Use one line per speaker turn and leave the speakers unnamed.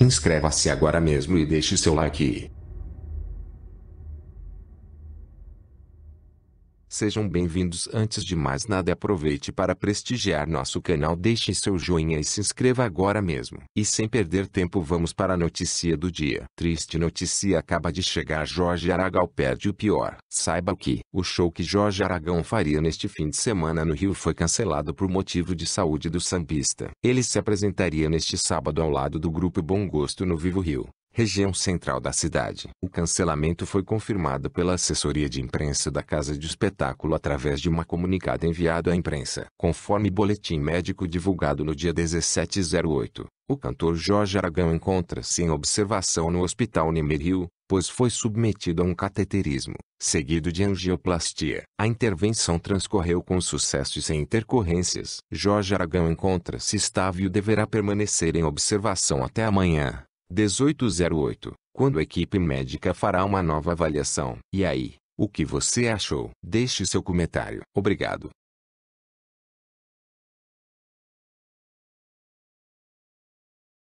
Inscreva-se agora mesmo e deixe seu like. Sejam bem-vindos. Antes de mais nada, aproveite para prestigiar nosso canal. Deixe seu joinha e se inscreva agora mesmo. E sem perder tempo, vamos para a notícia do dia. Triste notícia acaba de chegar. Jorge Aragão perde o pior. Saiba que o show que Jorge Aragão faria neste fim de semana no Rio foi cancelado por motivo de saúde do sambista. Ele se apresentaria neste sábado ao lado do grupo Bom Gosto no Vivo Rio região central da cidade. O cancelamento foi confirmado pela assessoria de imprensa da Casa de Espetáculo através de uma comunicado enviado à imprensa. Conforme boletim médico divulgado no dia 1708, o cantor Jorge Aragão encontra-se em observação no Hospital Nemeril, pois foi submetido a um cateterismo, seguido de angioplastia. A intervenção transcorreu com sucesso e sem intercorrências. Jorge Aragão encontra-se estável e deverá permanecer em observação até amanhã. 1808, quando a equipe médica fará uma nova avaliação. E aí, o que você achou? Deixe seu comentário. Obrigado.